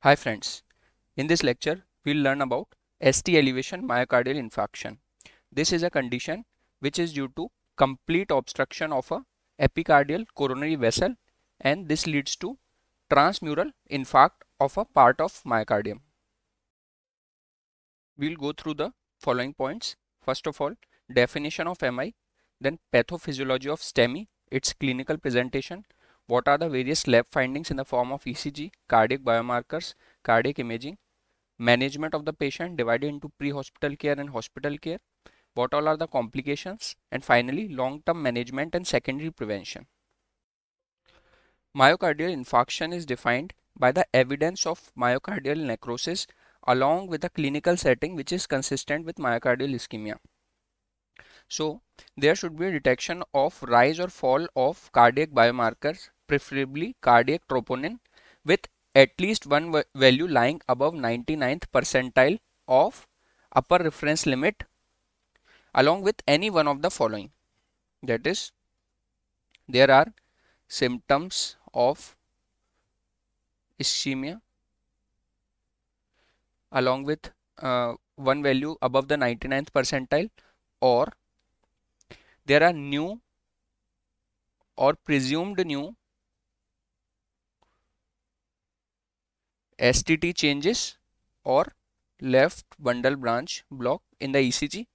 Hi friends, in this lecture we'll learn about ST elevation myocardial infarction. This is a condition which is due to complete obstruction of a epicardial coronary vessel and this leads to transmural infarct of a part of myocardium. We'll go through the following points First of all, definition of MI, then pathophysiology of STEMI, its clinical presentation, what are the various lab findings in the form of ECG, cardiac biomarkers, cardiac imaging, management of the patient divided into pre-hospital care and hospital care, what all are the complications, and finally long-term management and secondary prevention. Myocardial infarction is defined by the evidence of myocardial necrosis along with a clinical setting which is consistent with myocardial ischemia. So there should be a detection of rise or fall of cardiac biomarkers, preferably cardiac troponin with at least one value lying above 99th percentile of upper reference limit along with any one of the following. That is, there are symptoms of ischemia along with uh, one value above the 99th percentile or there are new or presumed new STT changes or left bundle branch block in the ECG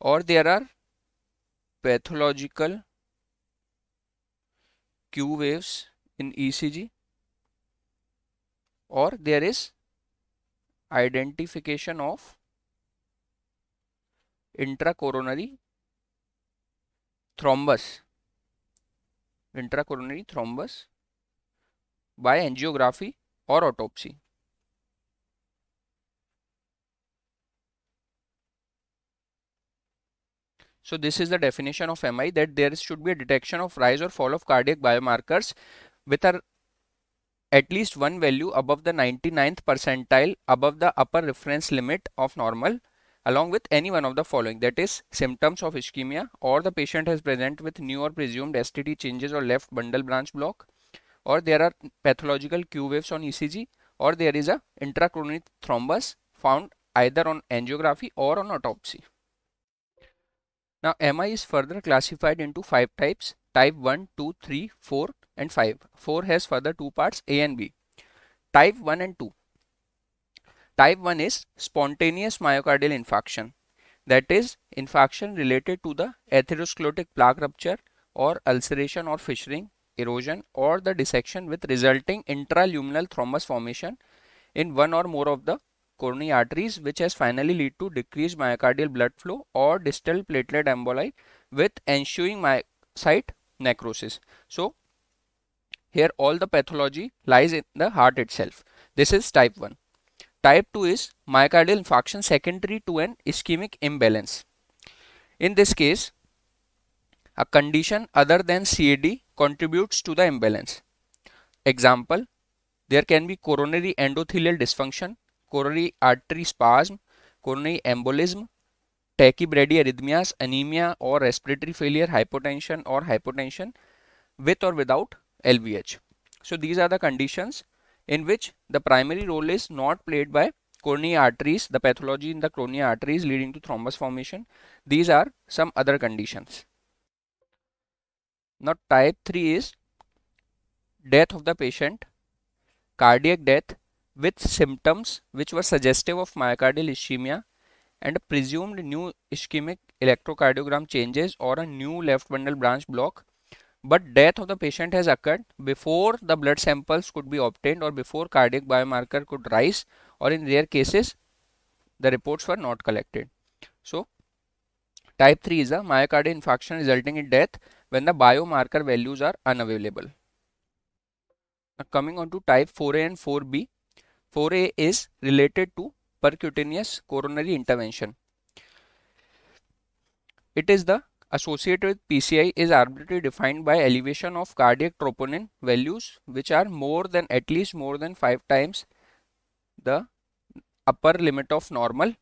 or there are pathological Q waves in ECG or there is identification of intracoronary thrombus intracoronary thrombus by angiography or autopsy. So this is the definition of MI that there should be a detection of rise or fall of cardiac biomarkers with a at least one value above the 99th percentile above the upper reference limit of normal along with any one of the following that is symptoms of ischemia or the patient has present with new or presumed STD changes or left bundle branch block or there are pathological Q waves on ECG or there is a intracranial thrombus found either on angiography or on autopsy. Now MI is further classified into five types type 1, 2, 3, 4 and 5. 4 has further two parts A and B. Type 1 and 2. Type 1 is spontaneous myocardial infarction. That is infarction related to the atherosclerotic plaque rupture or ulceration or fissuring, erosion or the dissection with resulting intraluminal thrombus formation in one or more of the coronary arteries which has finally lead to decreased myocardial blood flow or distal platelet emboli with ensuing myocyte necrosis. So here all the pathology lies in the heart itself. This is type 1. Type 2 is myocardial infarction secondary to an ischemic imbalance. In this case, a condition other than CAD contributes to the imbalance. Example, there can be coronary endothelial dysfunction, coronary artery spasm, coronary embolism, tachybrady arrhythmias, anemia or respiratory failure, hypotension or hypotension with or without LVH. So these are the conditions in which the primary role is not played by coronary arteries, the pathology in the coronary arteries leading to thrombus formation. These are some other conditions. Now type 3 is death of the patient, cardiac death with symptoms which were suggestive of myocardial ischemia and presumed new ischemic electrocardiogram changes or a new left bundle branch block but death of the patient has occurred before the blood samples could be obtained or before cardiac biomarker could rise or in rare cases the reports were not collected. So type 3 is a myocardial infarction resulting in death when the biomarker values are unavailable. Now coming on to type 4A and 4B, 4A is related to percutaneous coronary intervention. It is the associated with PCI is arbitrarily defined by elevation of cardiac troponin values which are more than at least more than 5 times the upper limit of normal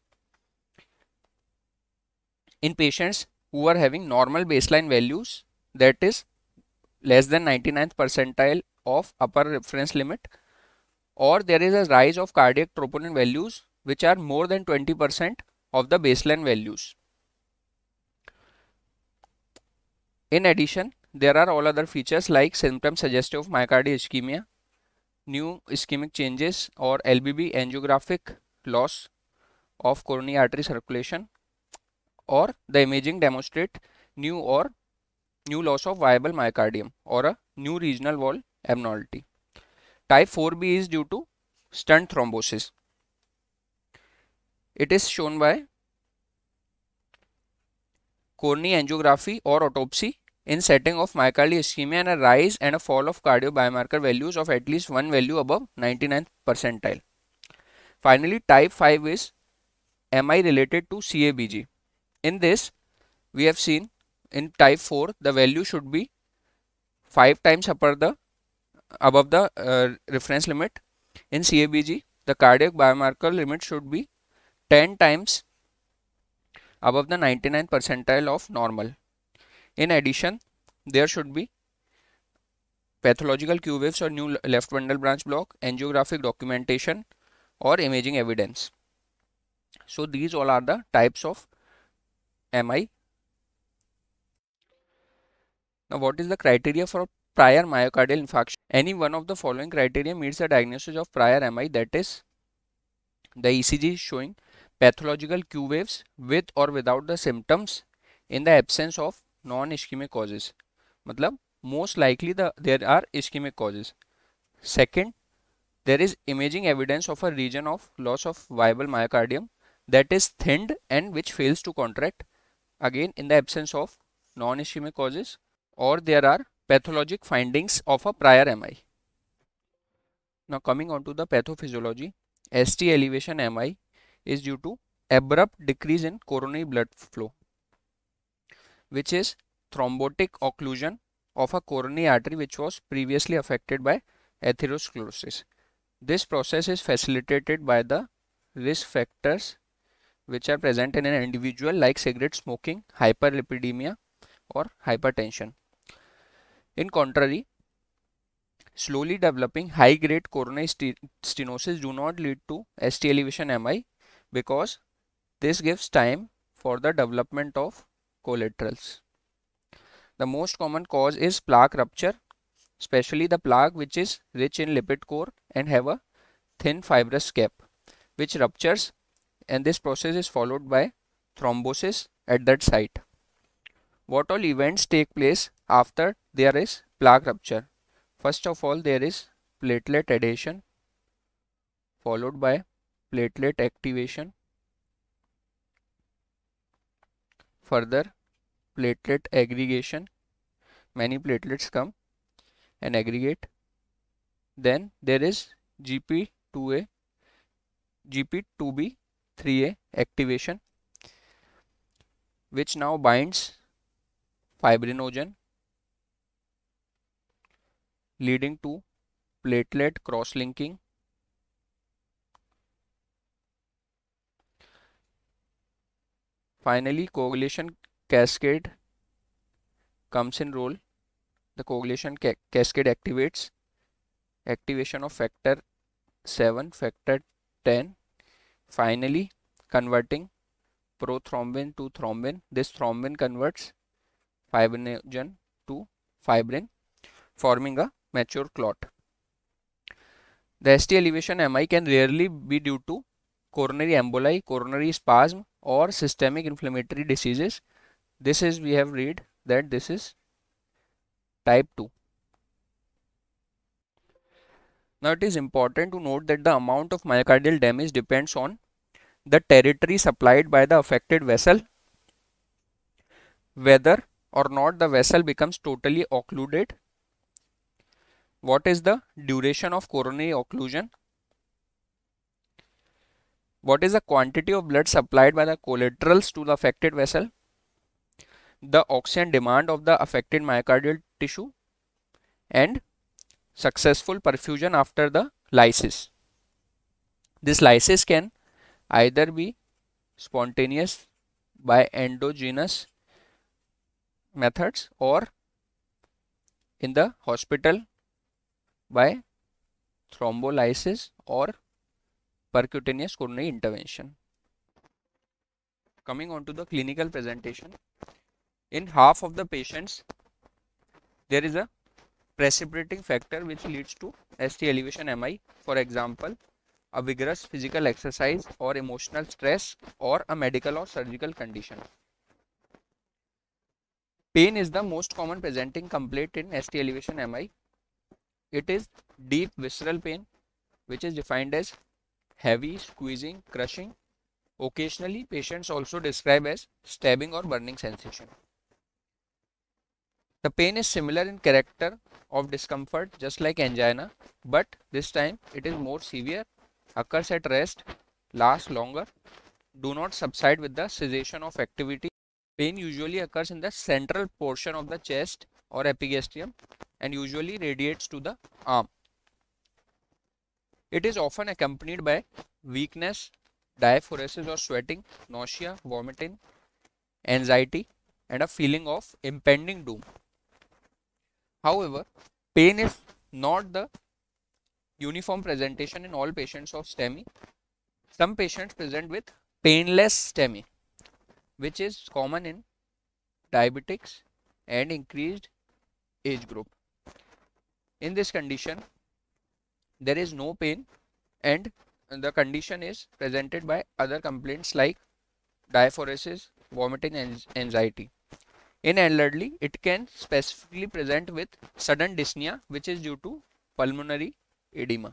in patients who are having normal baseline values that is less than 99th percentile of upper reference limit or there is a rise of cardiac troponin values which are more than 20% of the baseline values. In addition, there are all other features like symptoms suggestive of myocardial ischemia, new ischemic changes or LBB angiographic loss of coronary artery circulation or the imaging demonstrate new or new loss of viable myocardium or a new regional wall abnormality. Type 4B is due to stunt thrombosis. It is shown by coronary angiography or autopsy in setting of myocardial ischemia and a rise and a fall of biomarker values of at least one value above 99th percentile. Finally, type 5 is MI related to CABG. In this, we have seen in type 4 the value should be 5 times upper the above the uh, reference limit. In CABG, the cardiac biomarker limit should be 10 times above the 99th percentile of normal in addition, there should be pathological Q waves or new left bundle branch block, angiographic documentation or imaging evidence. So these all are the types of MI. Now what is the criteria for prior myocardial infarction? Any one of the following criteria meets the diagnosis of prior MI that is the ECG showing pathological Q waves with or without the symptoms in the absence of non-ischemic causes मतलब most likely the there are ischemic causes second there is imaging evidence of a region of loss of viable myocardium that is thinned and which fails to contract again in the absence of non-ischemic causes or there are pathologic findings of a prior MI. Now coming on to the pathophysiology, ST elevation MI is due to abrupt decrease in coronary blood flow which is thrombotic occlusion of a coronary artery which was previously affected by atherosclerosis. This process is facilitated by the risk factors which are present in an individual like cigarette smoking, hyperlipidemia or hypertension. In contrary, slowly developing high grade coronary stenosis do not lead to ST elevation MI because this gives time for the development of collaterals. The most common cause is plaque rupture, especially the plaque which is rich in lipid core and have a thin fibrous cap which ruptures and this process is followed by thrombosis at that site. What all events take place after there is plaque rupture? First of all there is platelet adhesion followed by platelet activation further platelet aggregation many platelets come and aggregate then there is gp2a gp2b 3a activation which now binds fibrinogen leading to platelet cross linking finally coagulation cascade comes in role the coagulation ca cascade activates activation of factor 7 factor 10 finally converting prothrombin to thrombin this thrombin converts fibrinogen to fibrin forming a mature clot the ST elevation MI can rarely be due to coronary emboli coronary spasm or systemic inflammatory diseases this is we have read that this is type 2 now it is important to note that the amount of myocardial damage depends on the territory supplied by the affected vessel whether or not the vessel becomes totally occluded what is the duration of coronary occlusion what is the quantity of blood supplied by the collaterals to the affected vessel the oxygen demand of the affected myocardial tissue and successful perfusion after the lysis. This lysis can either be spontaneous by endogenous methods or in the hospital by thrombolysis or percutaneous coronary intervention. Coming on to the clinical presentation, in half of the patients there is a precipitating factor which leads to ST elevation MI for example a vigorous physical exercise or emotional stress or a medical or surgical condition. Pain is the most common presenting complaint in ST elevation MI. It is deep visceral pain which is defined as heavy squeezing, crushing. Occasionally patients also describe as stabbing or burning sensation. The pain is similar in character of discomfort just like angina but this time it is more severe, occurs at rest, lasts longer, do not subside with the cessation of activity. Pain usually occurs in the central portion of the chest or epigastrium and usually radiates to the arm. It is often accompanied by weakness, diaphoresis or sweating, nausea, vomiting, anxiety and a feeling of impending doom. However, pain is not the uniform presentation in all patients of STEMI. Some patients present with painless STEMI, which is common in diabetics and increased age group. In this condition, there is no pain and the condition is presented by other complaints like diaphoresis, vomiting and anxiety. In elderly, it can specifically present with sudden dyspnea, which is due to pulmonary edema.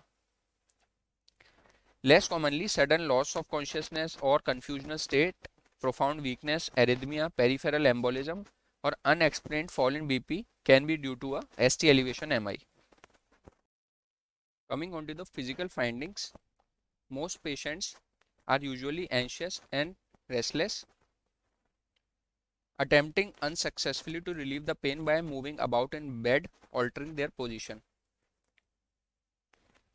Less commonly, sudden loss of consciousness or confusional state, profound weakness, arrhythmia, peripheral embolism, or unexplained fall in BP can be due to a ST elevation MI. Coming on to the physical findings, most patients are usually anxious and restless attempting unsuccessfully to relieve the pain by moving about in bed, altering their position.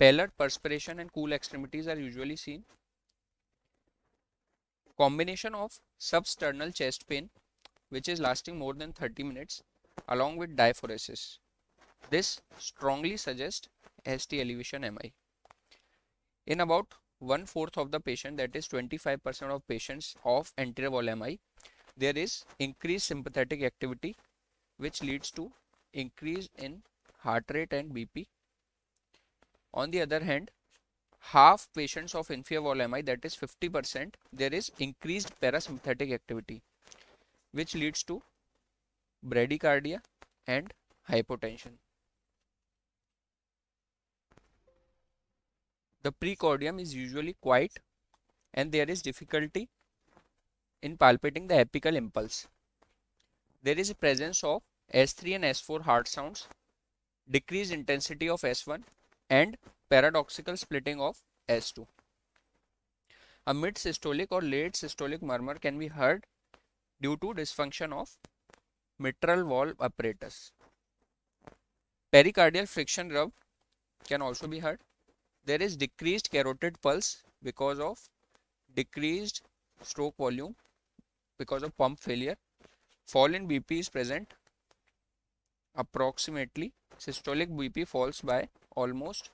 Pallor, perspiration and cool extremities are usually seen. Combination of substernal chest pain, which is lasting more than 30 minutes, along with diaphoresis. This strongly suggests ST elevation MI. In about one fourth of the patient, that is 25% of patients of anterior wall MI, there is increased sympathetic activity which leads to increase in heart rate and BP. On the other hand, half patients of inferior wall that is 50% there is increased parasympathetic activity which leads to bradycardia and hypotension. The precordium is usually quiet and there is difficulty in palpating the apical impulse. There is a presence of S3 and S4 heart sounds, decreased intensity of S1 and paradoxical splitting of S2. A mid-systolic or late systolic murmur can be heard due to dysfunction of mitral valve apparatus. Pericardial friction rub can also be heard. There is decreased carotid pulse because of decreased stroke volume because of pump failure. Fall in BP is present approximately. Systolic BP falls by almost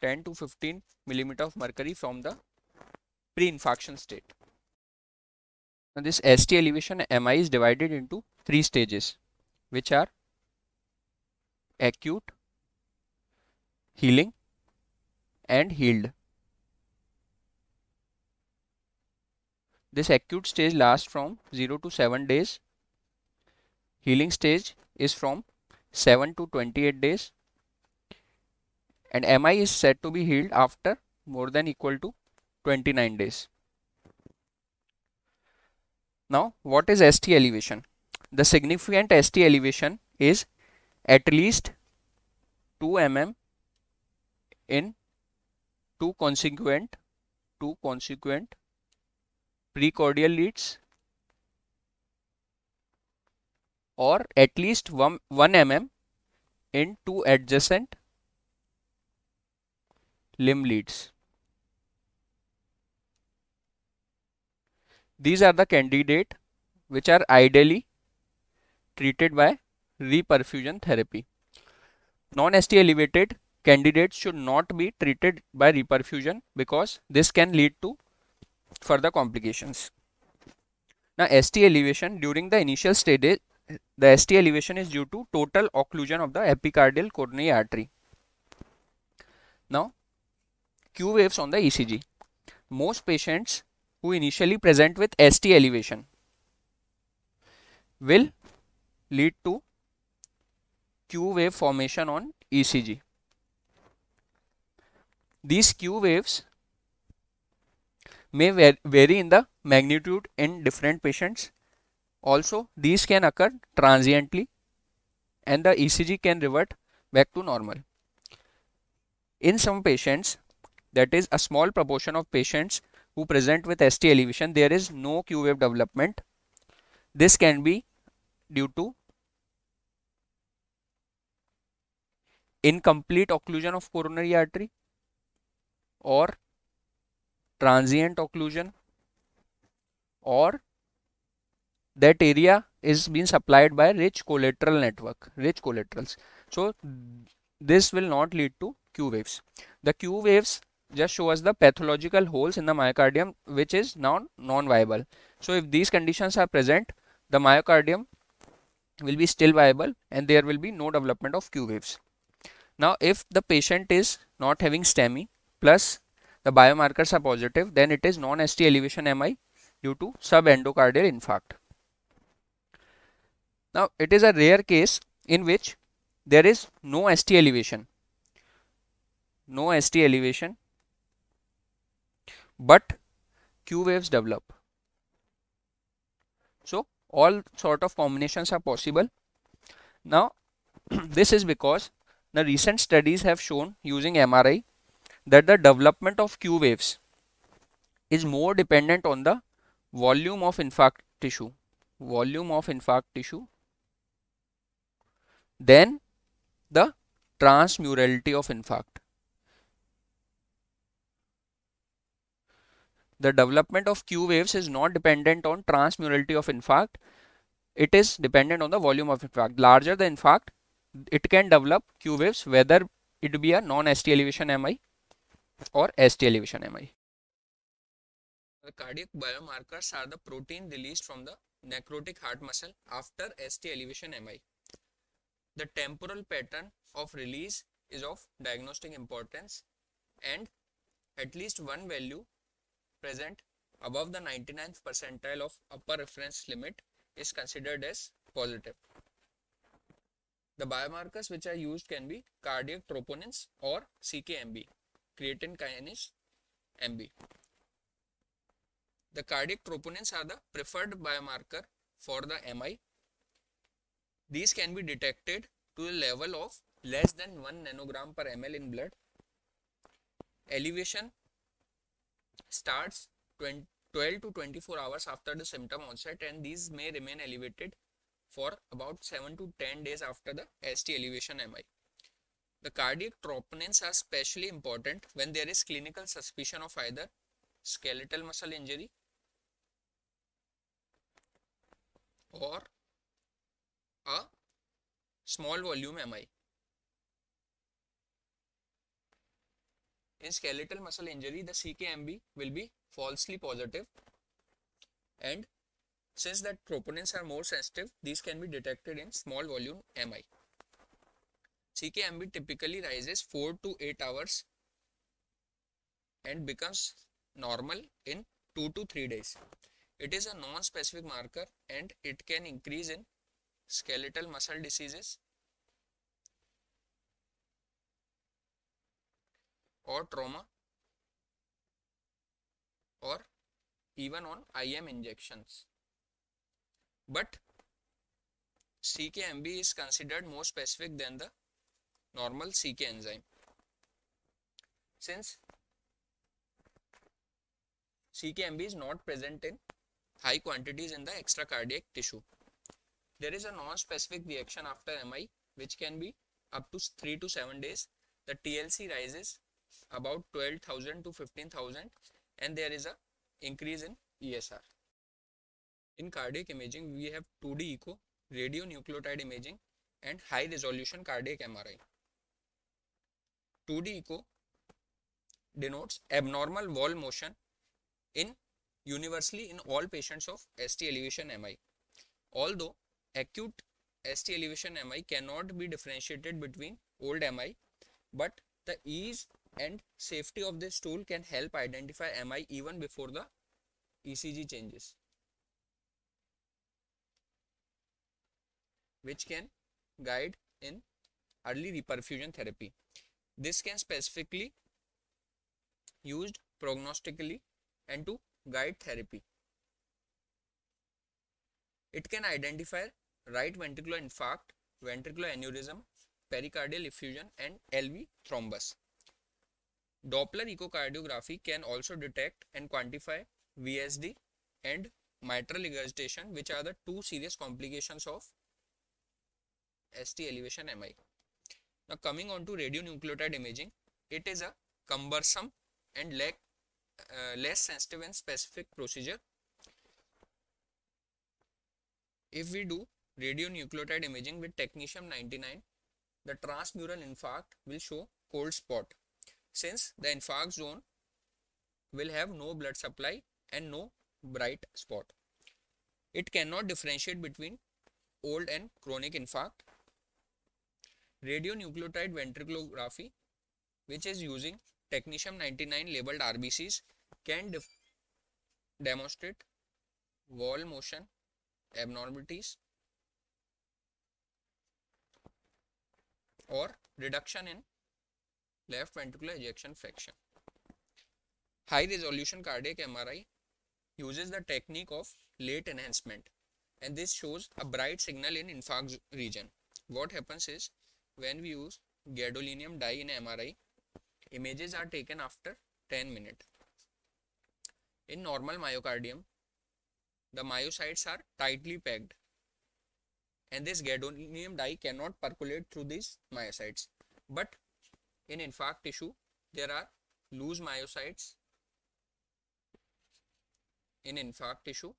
10 to 15 millimeter of mercury from the pre-infarction state. Now this ST elevation MI is divided into three stages which are acute, healing and healed. This acute stage lasts from 0 to 7 days. Healing stage is from 7 to 28 days. And MI is said to be healed after more than equal to 29 days. Now, what is ST elevation? The significant ST elevation is at least 2 mm in two consequent two consequent precordial leads or at least 1, 1 mm in two adjacent limb leads. These are the candidate which are ideally treated by reperfusion therapy. Non-ST elevated candidates should not be treated by reperfusion because this can lead to further complications. Now ST elevation during the initial stage the ST elevation is due to total occlusion of the epicardial coronary artery. Now Q waves on the ECG. Most patients who initially present with ST elevation will lead to Q wave formation on ECG. These Q waves may vary in the magnitude in different patients. Also, these can occur transiently and the ECG can revert back to normal. In some patients, that is a small proportion of patients who present with ST elevation, there is no Q wave development. This can be due to incomplete occlusion of coronary artery or transient occlusion or that area is being supplied by rich collateral network rich collaterals so this will not lead to q waves the q waves just show us the pathological holes in the myocardium which is now non viable so if these conditions are present the myocardium will be still viable and there will be no development of q waves now if the patient is not having STEMI plus the biomarkers are positive, then it is non-ST elevation MI due to subendocardial infarct. Now, it is a rare case in which there is no ST elevation, no ST elevation, but Q waves develop. So, all sort of combinations are possible. Now, this is because the recent studies have shown using MRI that the development of Q waves is more dependent on the volume of infarct tissue volume of infarct tissue then the transmurality of infarct the development of Q waves is not dependent on transmurality of infarct it is dependent on the volume of infarct larger the infarct it can develop Q waves whether it be a non-ST elevation MI or ST elevation MI. The cardiac biomarkers are the protein released from the necrotic heart muscle after ST elevation MI. The temporal pattern of release is of diagnostic importance and at least one value present above the 99th percentile of upper reference limit is considered as positive. The biomarkers which are used can be cardiac troponins or CKMB creatine kinase MB. The cardiac troponins are the preferred biomarker for the MI. These can be detected to a level of less than 1 nanogram per ml in blood. Elevation starts 12 to 24 hours after the symptom onset and these may remain elevated for about 7 to 10 days after the ST elevation MI. The cardiac troponins are specially important when there is clinical suspicion of either skeletal muscle injury or a small volume MI. In skeletal muscle injury, the CKMB will be falsely positive and since that troponins are more sensitive, these can be detected in small volume MI. CKMB typically rises 4 to 8 hours and becomes normal in 2 to 3 days. It is a non-specific marker and it can increase in skeletal muscle diseases or trauma or even on IM injections. But CKMB is considered more specific than the normal CK enzyme. Since CKMB is not present in high quantities in the extracardiac tissue. There is a non-specific reaction after MI which can be up to 3 to 7 days. The TLC rises about 12,000 to 15,000 and there is a increase in ESR. In cardiac imaging, we have 2D echo, radionucleotide imaging and high resolution cardiac MRI. 2D echo denotes abnormal wall motion in universally in all patients of ST elevation MI. Although acute ST elevation MI cannot be differentiated between old MI, but the ease and safety of this tool can help identify MI even before the ECG changes, which can guide in early reperfusion therapy. This can specifically used prognostically and to guide therapy. It can identify right ventricular infarct, ventricular aneurysm, pericardial effusion and LV thrombus. Doppler echocardiography can also detect and quantify VSD and mitral regurgitation which are the two serious complications of ST elevation MI. Now coming on to radionucleotide imaging, it is a cumbersome and lack, uh, less sensitive and specific procedure. If we do radionucleotide imaging with technetium 99, the transmural infarct will show cold spot since the infarct zone will have no blood supply and no bright spot. It cannot differentiate between old and chronic infarct radionucleotide ventriculography which is using technetium 99 labeled RBCs can demonstrate wall motion abnormalities or reduction in left ventricular ejection fraction. High resolution cardiac MRI uses the technique of late enhancement and this shows a bright signal in infarct region. What happens is when we use gadolinium dye in MRI, images are taken after 10 minutes. In normal myocardium, the myocytes are tightly packed and this gadolinium dye cannot percolate through these myocytes. But in infarct tissue, there are loose myocytes in infarct tissue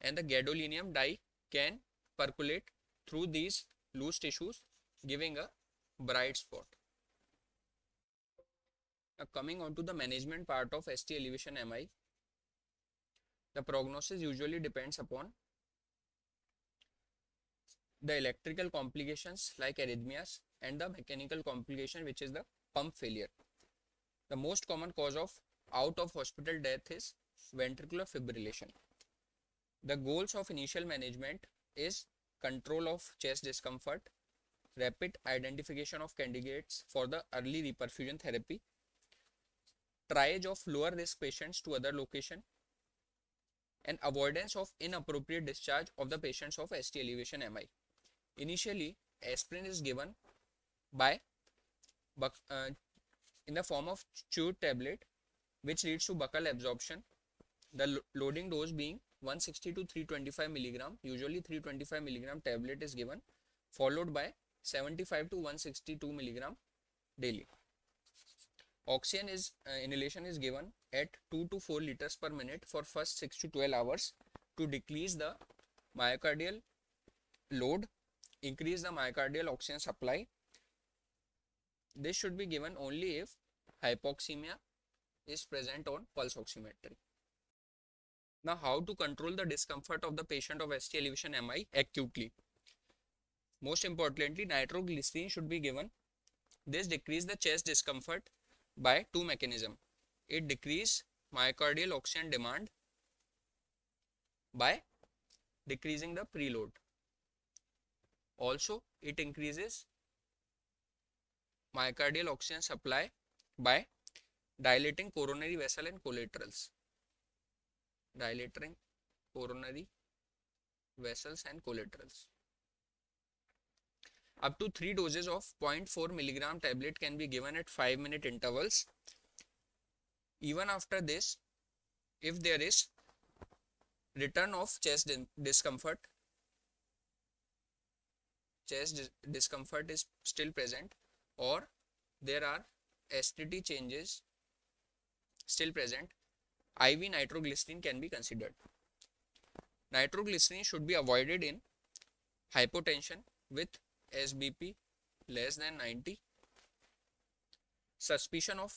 and the gadolinium dye can percolate through these loose tissues giving a bright spot. Now coming on to the management part of ST elevation MI, the prognosis usually depends upon the electrical complications like arrhythmias and the mechanical complication which is the pump failure. The most common cause of out of hospital death is ventricular fibrillation. The goals of initial management is control of chest discomfort, rapid identification of candidates for the early reperfusion therapy, triage of lower risk patients to other location, and avoidance of inappropriate discharge of the patients of ST elevation MI. Initially, aspirin is given by uh, in the form of chewed tablet which leads to buccal absorption the lo loading dose being 160 to 325 milligram usually 325 milligram tablet is given followed by 75 to 162 milligram daily oxygen is uh, inhalation is given at 2 to 4 liters per minute for first 6 to 12 hours to decrease the myocardial load increase the myocardial oxygen supply this should be given only if hypoxemia is present on pulse oximetry now, how to control the discomfort of the patient of ST elevation MI acutely? Most importantly, nitroglycerin should be given. This decrease the chest discomfort by two mechanism. It decrease myocardial oxygen demand by decreasing the preload. Also, it increases myocardial oxygen supply by dilating coronary vessel and collaterals dilatoring, coronary vessels and collaterals. Up to 3 doses of 0.4 milligram tablet can be given at 5 minute intervals. Even after this, if there is return of chest discomfort, chest discomfort is still present or there are STT changes still present IV nitroglycerin can be considered. Nitroglycerin should be avoided in hypotension with SBP less than 90, suspicion of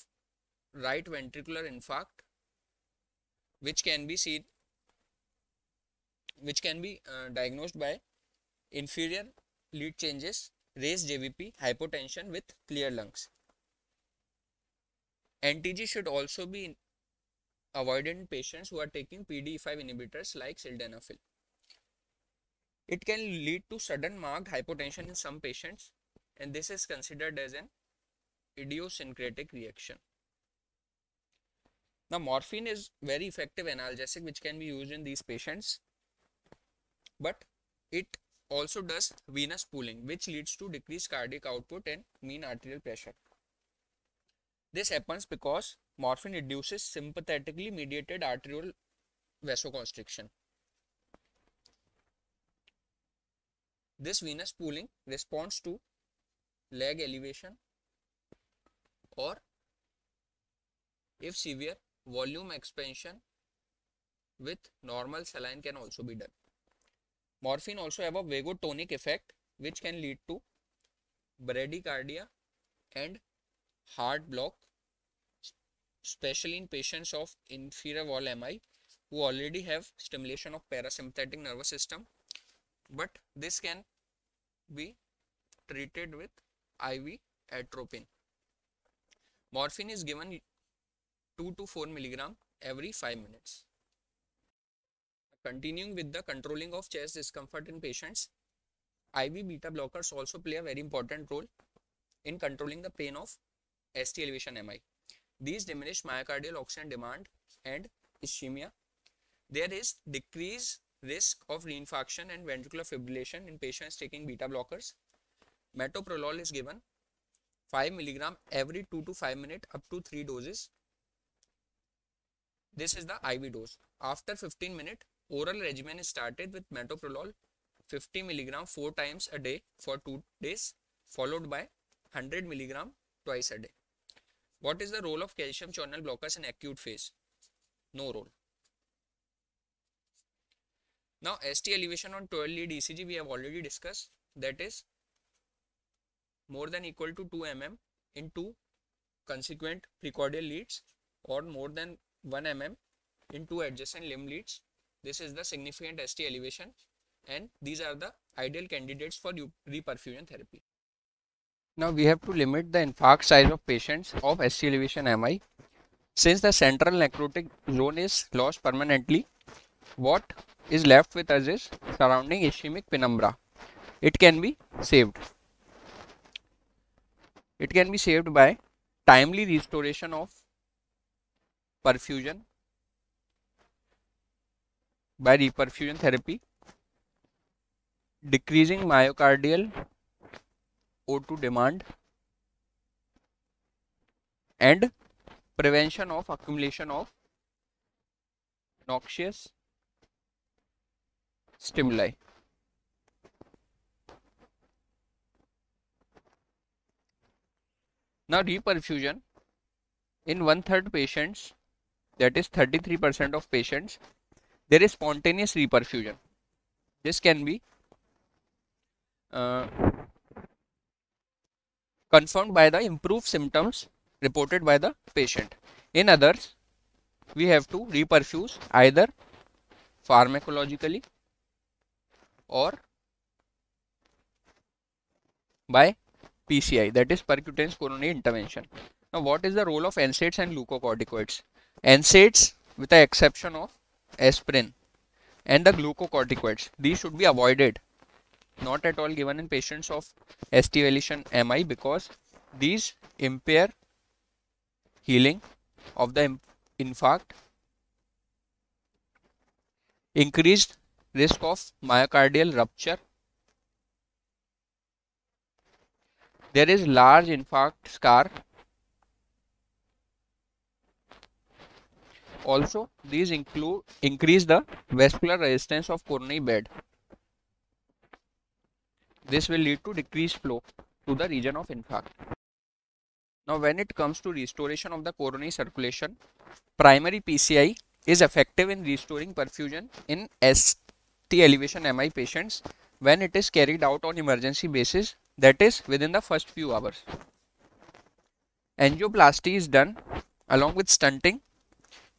right ventricular infarct which can be seen which can be uh, diagnosed by inferior lead changes, raised JVP, hypotension with clear lungs. NTG should also be avoidant patients who are taking PDE5 inhibitors like sildenafil. It can lead to sudden marked hypotension in some patients and this is considered as an idiosyncratic reaction. Now morphine is very effective analgesic which can be used in these patients but it also does venous pooling which leads to decreased cardiac output and mean arterial pressure. This happens because Morphine reduces sympathetically mediated arterial vasoconstriction. This venous pooling responds to leg elevation or if severe volume expansion with normal saline can also be done. Morphine also have a vagotonic effect which can lead to bradycardia and heart block especially in patients of inferior wall MI who already have stimulation of parasympathetic nervous system but this can be treated with IV atropine. Morphine is given 2 to 4 milligram every 5 minutes. Continuing with the controlling of chest discomfort in patients, IV beta blockers also play a very important role in controlling the pain of ST elevation MI. These diminish myocardial oxygen demand and ischemia. There is decreased risk of reinfarction and ventricular fibrillation in patients taking beta blockers. Metoprolol is given 5 milligram every 2 to 5 minutes up to 3 doses. This is the IV dose. After 15 minutes, oral regimen is started with metoprolol 50 milligram 4 times a day for 2 days followed by 100 milligram twice a day. What is the role of calcium channel blockers in acute phase? No role. Now ST elevation on 12 lead ECG we have already discussed that is more than equal to 2 mm in two consequent precordial leads or more than 1 mm in two adjacent limb leads. This is the significant ST elevation and these are the ideal candidates for reperfusion therapy. Now we have to limit the infarct size of patients of ST elevation MI. Since the central necrotic zone is lost permanently, what is left with us is surrounding ischemic penumbra. It can be saved. It can be saved by timely restoration of perfusion by reperfusion therapy, decreasing myocardial O2 demand and prevention of accumulation of noxious stimuli. Now reperfusion in one third patients that is 33% of patients there is spontaneous reperfusion. This can be uh, confirmed by the improved symptoms reported by the patient. In others, we have to reperfuse either pharmacologically or by PCI that is percutaneous coronary intervention. Now what is the role of NSAIDs and glucocorticoids? NSAIDs with the exception of aspirin and the glucocorticoids these should be avoided not at all given in patients of ST elation MI because these impair healing of the infarct, increased risk of myocardial rupture. There is large infarct scar. Also, these include increase the vascular resistance of coronary bed. This will lead to decreased flow to the region of infarct. Now when it comes to restoration of the coronary circulation, primary PCI is effective in restoring perfusion in ST elevation MI patients when it is carried out on emergency basis that is within the first few hours. Angioplasty is done along with stunting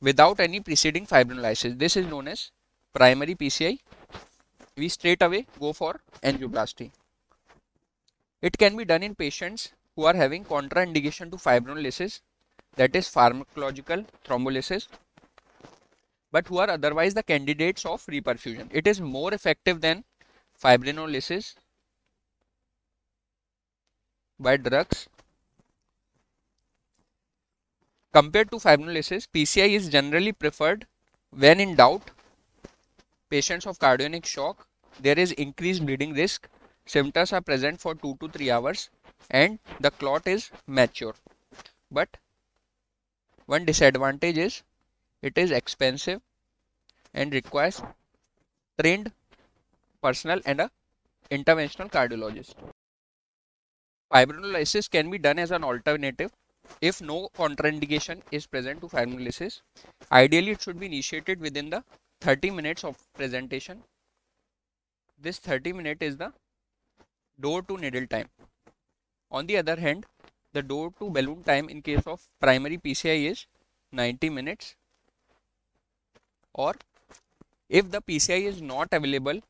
without any preceding fibrinolysis. This is known as primary PCI. We straight away go for angioplasty. It can be done in patients who are having contraindication to fibrinolysis that is pharmacological thrombolysis but who are otherwise the candidates of reperfusion. It is more effective than fibrinolysis by drugs. Compared to fibrinolysis, PCI is generally preferred when in doubt patients of cardionic shock there is increased bleeding risk symptoms are present for 2 to 3 hours and the clot is mature but one disadvantage is it is expensive and requires trained personnel and a interventional cardiologist fibrinolysis can be done as an alternative if no contraindication is present to fibrinolysis ideally it should be initiated within the 30 minutes of presentation this 30 minute is the door to needle time. On the other hand, the door to balloon time in case of primary PCI is 90 minutes or if the PCI is not available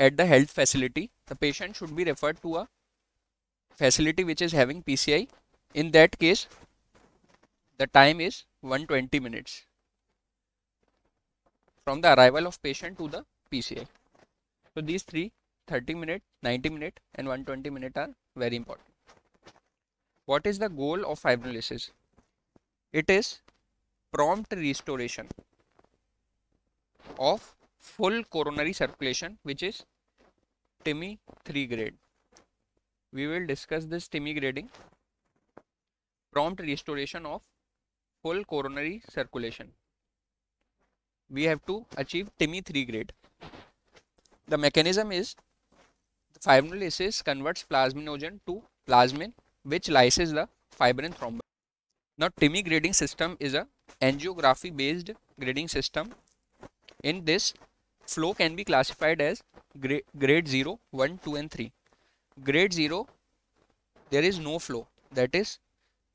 at the health facility, the patient should be referred to a facility which is having PCI. In that case, the time is 120 minutes from the arrival of patient to the PCI. So these three 30 minute 90 minute and 120 minute are very important what is the goal of fibrinolysis it is prompt restoration of full coronary circulation which is TIMI 3 grade we will discuss this TIMI grading prompt restoration of full coronary circulation we have to achieve TIMI 3 grade the mechanism is Fibrinolysis converts plasminogen to plasmin which lyses the fibrin thrombus. Now TIMI grading system is a angiography based grading system. In this flow can be classified as grade, grade 0, 1, 2 and 3. Grade 0 there is no flow that is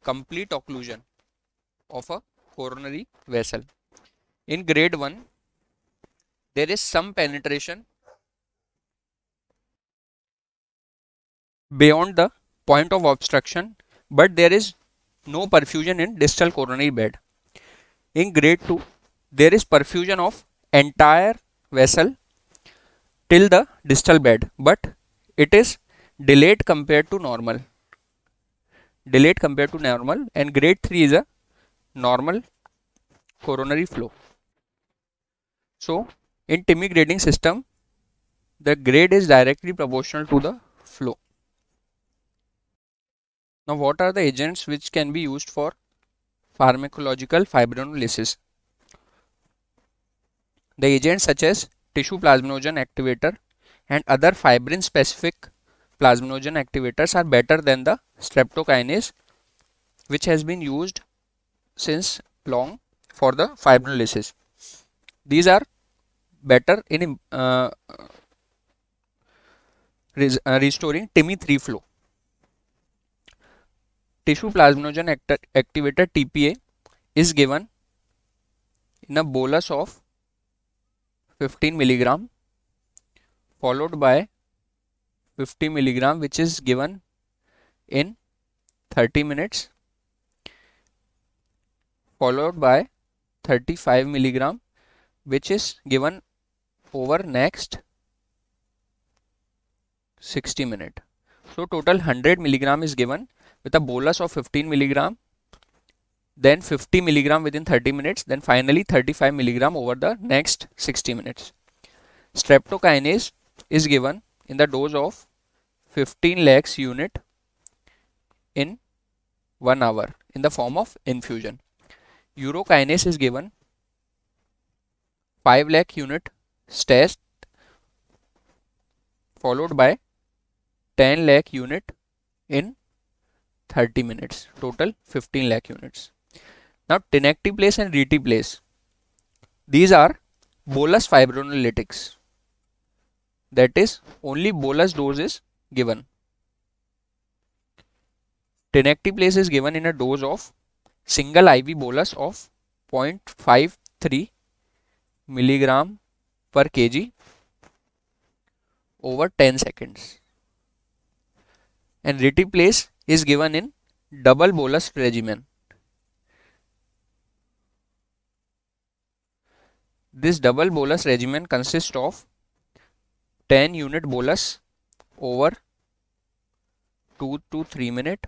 complete occlusion of a coronary vessel. In grade 1 there is some penetration beyond the point of obstruction but there is no perfusion in distal coronary bed. In grade 2 there is perfusion of entire vessel till the distal bed but it is delayed compared to normal delayed compared to normal and grade 3 is a normal coronary flow so in TIMI grading system the grade is directly proportional to the flow now what are the agents which can be used for pharmacological fibrinolysis? The agents such as tissue plasminogen activator and other fibrin specific plasminogen activators are better than the streptokinase which has been used since long for the fibrinolysis. These are better in uh, uh restoring TIMI 3 flow. Tissue plasminogen activator TPA is given in a bolus of 15 milligram followed by 50 milligram which is given in 30 minutes followed by 35 milligram which is given over next 60 minute so total 100 milligram is given with a bolus of 15 milligram then 50 milligram within 30 minutes then finally 35 milligram over the next 60 minutes streptokinase is given in the dose of 15 lakhs unit in 1 hour in the form of infusion urokinase is given 5 lakh unit test followed by 10 lakh unit in 30 minutes total 15 lakh units now tenacty place and rt place these are bolus fibrinolytics that is only bolus dose is given tenacty place is given in a dose of single iv bolus of 0.53 milligram per kg over 10 seconds and ready place is given in double bolus regimen. This double bolus regimen consists of 10 unit bolus over 2 to 3 minute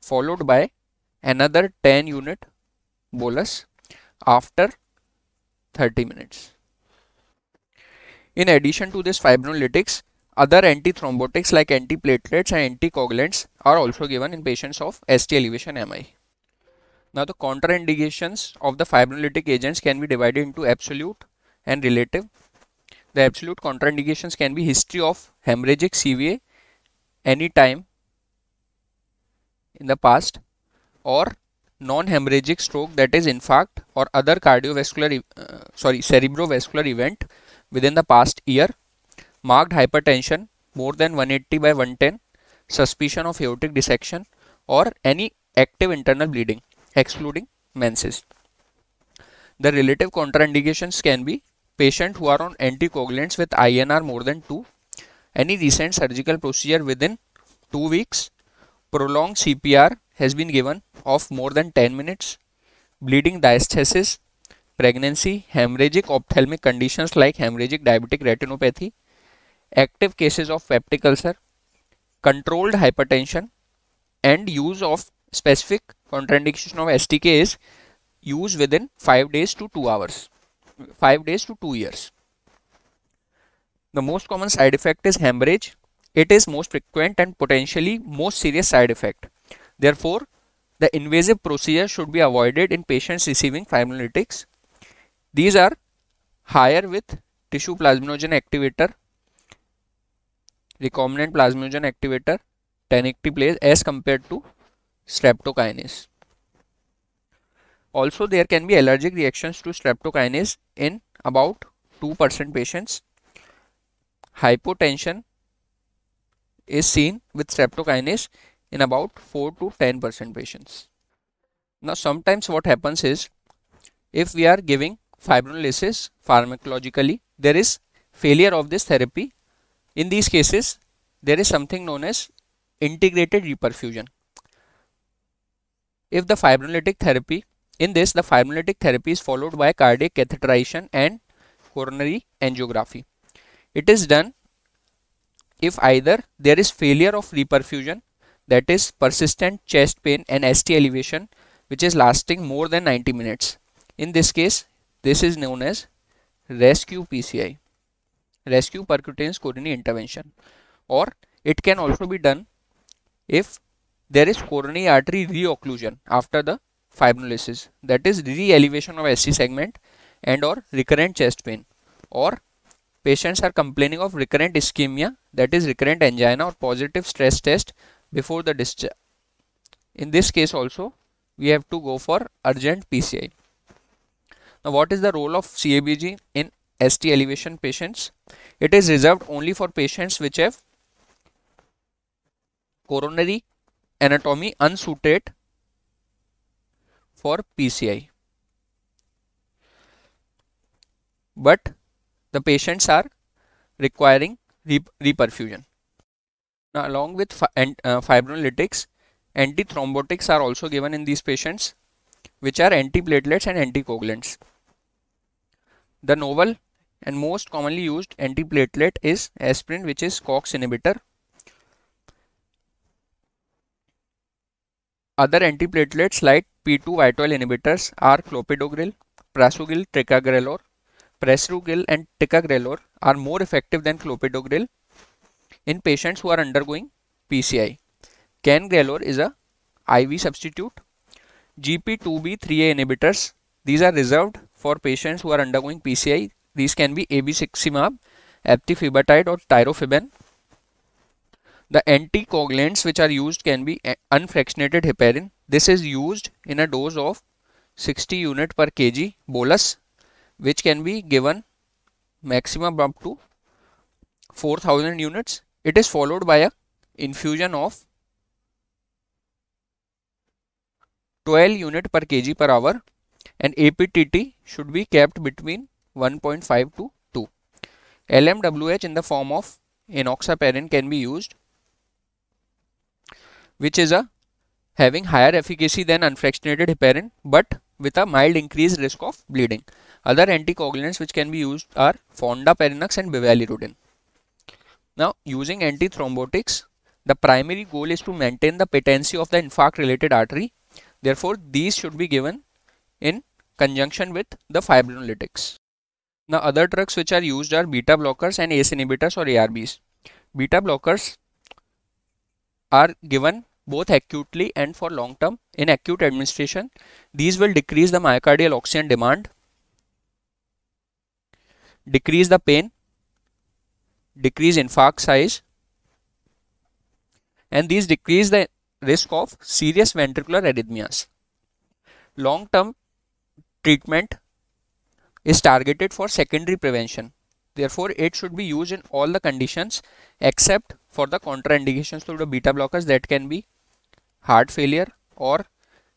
followed by another 10 unit bolus after 30 minutes. In addition to this fibrinolytics, other antithrombotics like antiplatelets and anticoagulants are also given in patients of ST elevation MI. Now the contraindications of the fibrinolytic agents can be divided into absolute and relative. The absolute contraindications can be history of hemorrhagic CVA any time in the past or non-hemorrhagic stroke that is infarct or other cardiovascular uh, sorry cerebrovascular event within the past year marked hypertension more than 180 by 110, suspicion of aortic dissection or any active internal bleeding excluding menses. The relative contraindications can be patient who are on anticoagulants with INR more than 2, any recent surgical procedure within 2 weeks, prolonged CPR has been given of more than 10 minutes, bleeding diastasis, pregnancy, hemorrhagic ophthalmic conditions like hemorrhagic diabetic retinopathy, active cases of peptic ulcer, controlled hypertension, and use of specific contraindication of STK is use within 5 days to 2 hours, 5 days to 2 years. The most common side effect is hemorrhage. It is most frequent and potentially most serious side effect. Therefore, the invasive procedure should be avoided in patients receiving fibrinolytics. These are higher with tissue plasminogen activator recombinant plasminogen activator 10-actiplase as compared to streptokinase. Also there can be allergic reactions to streptokinase in about 2% patients. Hypotension is seen with streptokinase in about 4 to 10% patients. Now sometimes what happens is if we are giving fibrinolysis pharmacologically there is failure of this therapy in these cases, there is something known as integrated reperfusion. If the fibrinolytic therapy, in this the fibrinolytic therapy is followed by cardiac catheterization and coronary angiography. It is done if either there is failure of reperfusion that is persistent chest pain and ST elevation which is lasting more than 90 minutes. In this case, this is known as rescue PCI rescue percutaneous coronary intervention or it can also be done if there is coronary artery reocclusion after the fibrinolysis that is re-elevation of SC segment and or recurrent chest pain or patients are complaining of recurrent ischemia that is recurrent angina or positive stress test before the discharge. In this case also we have to go for urgent PCI. Now what is the role of CABG in ST elevation patients. It is reserved only for patients which have coronary anatomy unsuited for PCI. But the patients are requiring reperfusion. Now, along with fi and, uh, fibrinolytics, antithrombotics are also given in these patients, which are antiplatelets and anticoagulants. The novel and most commonly used antiplatelet is aspirin which is COX inhibitor. Other antiplatelets like P2 vital inhibitors are clopidogrel, prasugrel, ticagrelor. Prasugrel and ticagrelor are more effective than clopidogrel in patients who are undergoing PCI. Cangrelor is a IV substitute. GP2B3A inhibitors these are reserved for patients who are undergoing PCI these can be abciximab, aptifibatide or tirofiban. The anticoagulants which are used can be unfractionated heparin. This is used in a dose of 60 unit per kg bolus which can be given maximum up to 4000 units. It is followed by a infusion of 12 unit per kg per hour and APTT should be kept between 1.5 to 2. LMWH in the form of enoxaparin can be used which is a having higher efficacy than unfractionated heparin but with a mild increased risk of bleeding. Other anticoagulants which can be used are fondaparinux and bivalirudin. Now using antithrombotics the primary goal is to maintain the patency of the infarct related artery. Therefore, these should be given in conjunction with the fibrinolytics. Now other drugs which are used are beta blockers and ACE inhibitors or ARBs. Beta blockers are given both acutely and for long term in acute administration. These will decrease the myocardial oxygen demand, decrease the pain, decrease infarct size and these decrease the risk of serious ventricular arrhythmias. Long term treatment is targeted for secondary prevention. Therefore, it should be used in all the conditions except for the contraindications to the beta blockers that can be heart failure or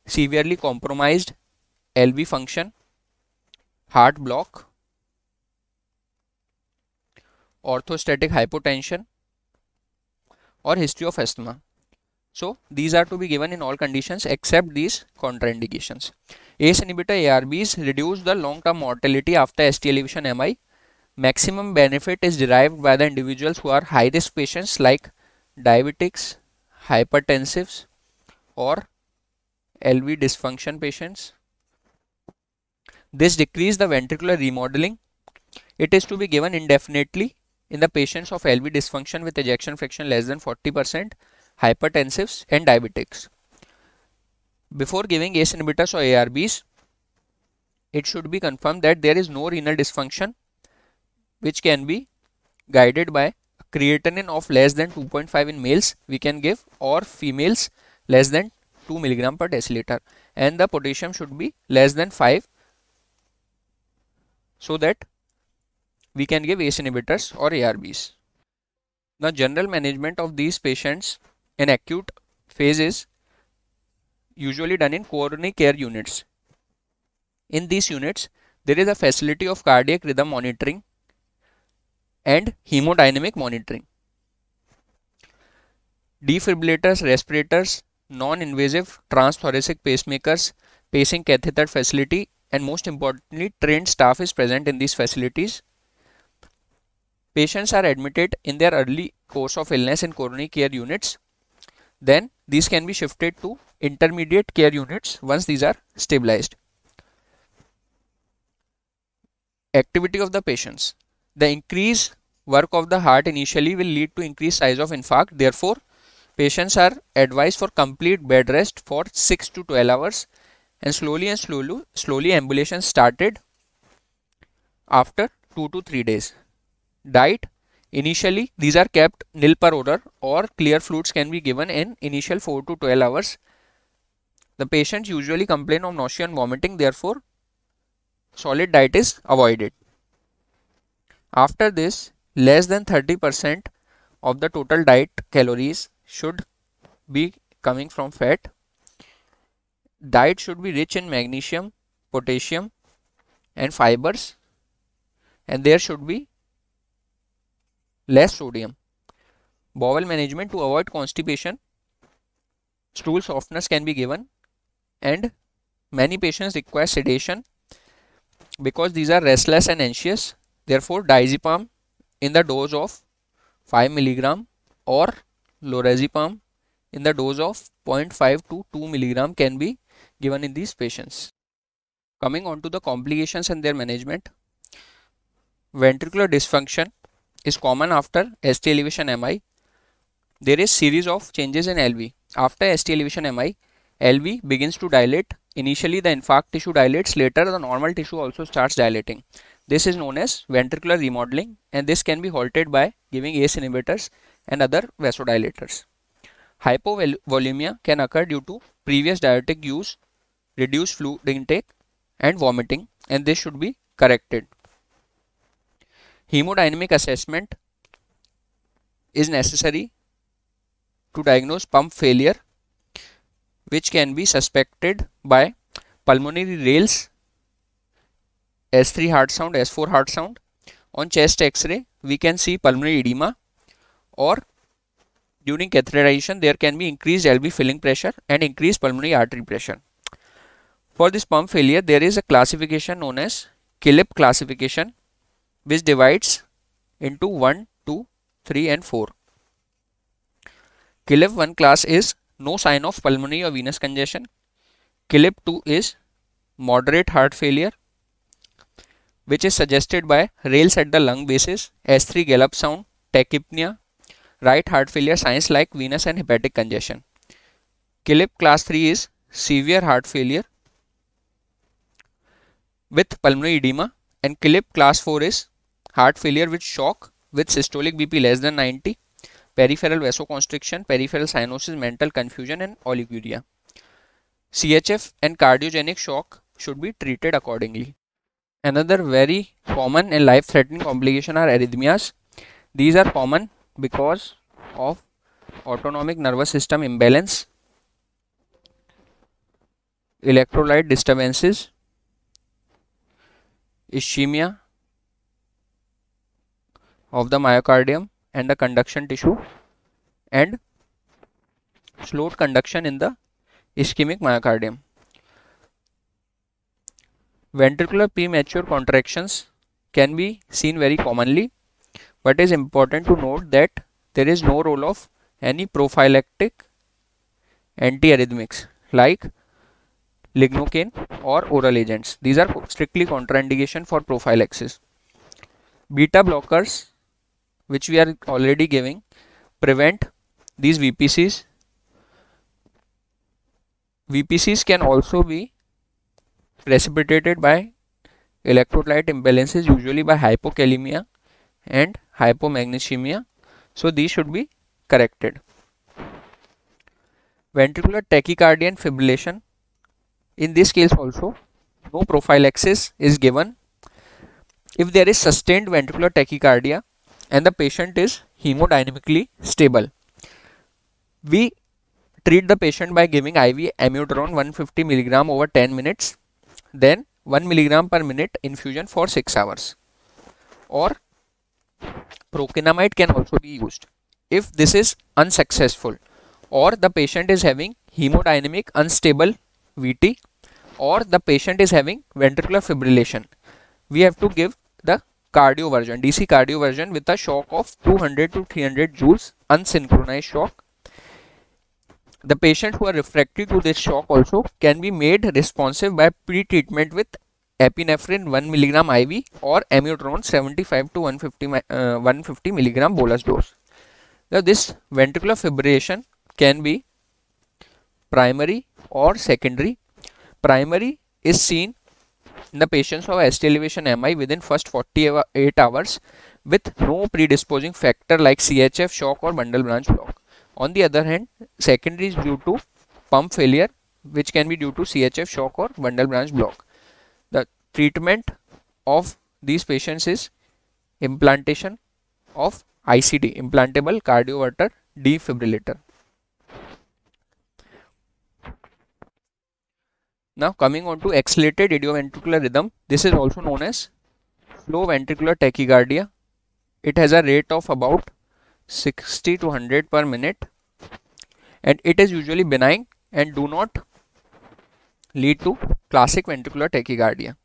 severely compromised LV function, heart block, orthostatic hypotension or history of asthma. So these are to be given in all conditions except these contraindications. ACE inhibitor ARBs reduce the long-term mortality after ST elevation MI. Maximum benefit is derived by the individuals who are high-risk patients like diabetics, hypertensives or LV dysfunction patients. This decreases the ventricular remodeling. It is to be given indefinitely in the patients of LV dysfunction with ejection fraction less than 40%, hypertensives and diabetics. Before giving ACE inhibitors or ARBs, it should be confirmed that there is no renal dysfunction which can be guided by creatinine of less than 2.5 in males we can give or females less than 2 milligram per deciliter and the potassium should be less than 5 so that we can give ACE inhibitors or ARBs. Now, general management of these patients in acute phase is usually done in coronary care units. In these units, there is a facility of cardiac rhythm monitoring and hemodynamic monitoring. Defibrillators, respirators, non-invasive transthoracic pacemakers, pacing catheter facility and most importantly trained staff is present in these facilities. Patients are admitted in their early course of illness in coronary care units. Then these can be shifted to intermediate care units once these are stabilized. Activity of the patients. The increased work of the heart initially will lead to increased size of infarct. Therefore, patients are advised for complete bed rest for 6 to 12 hours and slowly and slowly, slowly ambulation started after 2 to 3 days. Diet Initially, these are kept nil per order or clear fluids can be given in initial 4 to 12 hours the patients usually complain of nausea and vomiting, therefore, solid diet is avoided. After this, less than 30% of the total diet calories should be coming from fat. Diet should be rich in magnesium, potassium, and fibers, and there should be less sodium. Bowel management to avoid constipation stool softness can be given and many patients require sedation because these are restless and anxious therefore diazepam in the dose of 5 milligram or lorazepam in the dose of 0.5 to 2 milligram can be given in these patients coming on to the complications and their management ventricular dysfunction is common after ST elevation MI there is series of changes in LV after ST elevation MI LV begins to dilate. Initially the infarct tissue dilates, later the normal tissue also starts dilating. This is known as ventricular remodeling and this can be halted by giving ACE inhibitors and other vasodilators. Hypovolemia can occur due to previous diuretic use, reduced fluid intake and vomiting and this should be corrected. Hemodynamic assessment is necessary to diagnose pump failure which can be suspected by pulmonary rails S3 heart sound, S4 heart sound. On chest x-ray, we can see pulmonary edema or during catheterization, there can be increased LV filling pressure and increased pulmonary artery pressure. For this pump failure, there is a classification known as Killip classification, which divides into 1, 2, 3 and 4. Killip 1 class is no sign of pulmonary or venous congestion. Clip 2 is moderate heart failure which is suggested by rails at the lung bases, S3 gallop sound, tachypnea, right heart failure signs like venous and hepatic congestion. Clip class 3 is severe heart failure with pulmonary edema and Clip class 4 is heart failure with shock with systolic BP less than 90 peripheral vasoconstriction, peripheral cyanosis, mental confusion and oliguria. CHF and cardiogenic shock should be treated accordingly. Another very common and life-threatening complication are arrhythmias. These are common because of autonomic nervous system imbalance, electrolyte disturbances, ischemia of the myocardium, and the conduction tissue and slowed conduction in the ischemic myocardium. Ventricular premature contractions can be seen very commonly but it is important to note that there is no role of any prophylactic antiarrhythmics like lignocaine or oral agents. These are strictly contraindication for prophylaxis. Beta blockers which we are already giving prevent these VPCs VPCs can also be precipitated by electrolyte imbalances usually by hypokalemia and hypomagnesemia so these should be corrected ventricular tachycardia and fibrillation in this case also no prophylaxis is given if there is sustained ventricular tachycardia and the patient is hemodynamically stable. We treat the patient by giving IV amiodarone 150 milligram over 10 minutes, then 1 milligram per minute infusion for 6 hours. Or prokinamide can also be used. If this is unsuccessful or the patient is having hemodynamic unstable VT or the patient is having ventricular fibrillation, we have to give the Cardioversion DC cardioversion with a shock of 200 to 300 joules unsynchronized shock. The patients who are refractory to this shock also can be made responsive by pre-treatment with epinephrine 1 milligram IV or amiodarone 75 to 150, uh, 150 milligram bolus dose. Now this ventricular fibrillation can be primary or secondary. Primary is seen the patients who have ST elevation MI within first 48 hours with no predisposing factor like CHF shock or bundle branch block. On the other hand, secondary is due to pump failure which can be due to CHF shock or bundle branch block. The treatment of these patients is implantation of ICD, implantable cardioverter defibrillator. Now coming on to accelerated idioventricular rhythm, this is also known as slow ventricular tachycardia. It has a rate of about 60 to 100 per minute and it is usually benign and do not lead to classic ventricular tachycardia.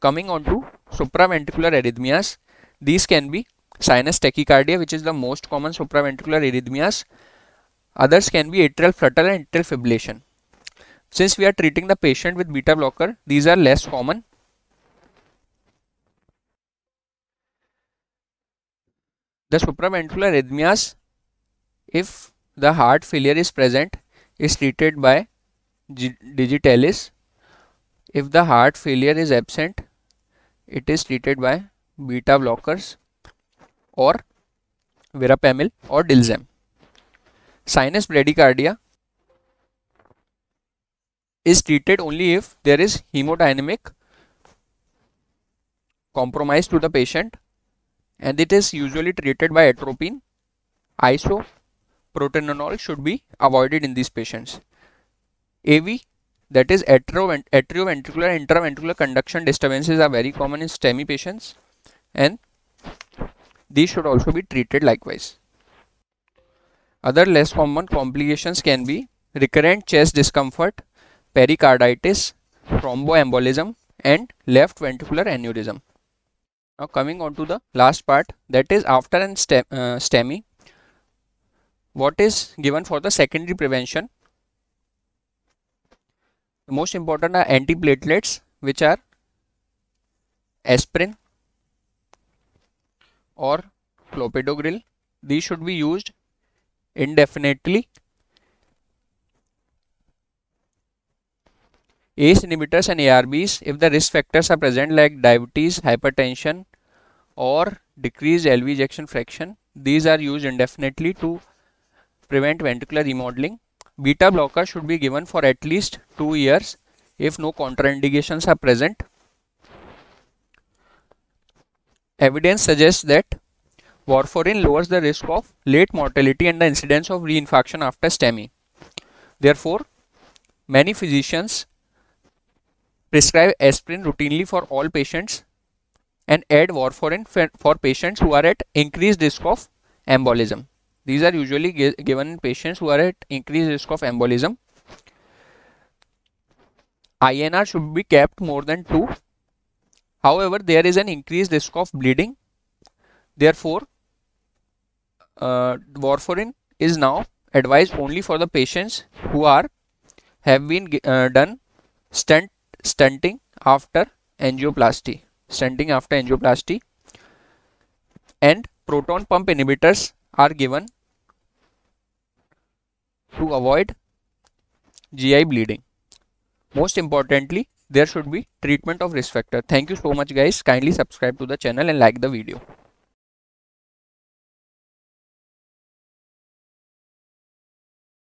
Coming on to supraventricular arrhythmias, these can be sinus tachycardia which is the most common supraventricular arrhythmias. Others can be atrial flutter and atrial fibrillation. Since we are treating the patient with beta blocker, these are less common. The supraventricular arrhythmias, if the heart failure is present, is treated by digitalis. If the heart failure is absent, it is treated by beta blockers or verapamil or dilzem. Sinus bradycardia is treated only if there is hemodynamic compromise to the patient and it is usually treated by atropine iso should be avoided in these patients av that is atrioventricular and intraventricular conduction disturbances are very common in STEMI patients and these should also be treated likewise. Other less common complications can be recurrent chest discomfort pericarditis, thromboembolism and left ventricular aneurysm. Now coming on to the last part that is after and uh, STEMI. What is given for the secondary prevention? The most important are antiplatelets which are aspirin or clopidogrel. These should be used indefinitely ACE inhibitors and ARBs, if the risk factors are present like diabetes, hypertension or decreased LV ejection fraction, these are used indefinitely to prevent ventricular remodeling. Beta blockers should be given for at least 2 years if no contraindications are present. Evidence suggests that warfarin lowers the risk of late mortality and the incidence of reinfarction after STEMI. Therefore, many physicians prescribe aspirin routinely for all patients and add warfarin for patients who are at increased risk of embolism. These are usually given in patients who are at increased risk of embolism. INR should be kept more than 2. However, there is an increased risk of bleeding. Therefore, uh, warfarin is now advised only for the patients who are have been uh, done stent Stunting after angioplasty. Stunting after angioplasty. And proton pump inhibitors are given to avoid GI bleeding. Most importantly, there should be treatment of risk factor. Thank you so much guys. Kindly subscribe to the channel and like the video.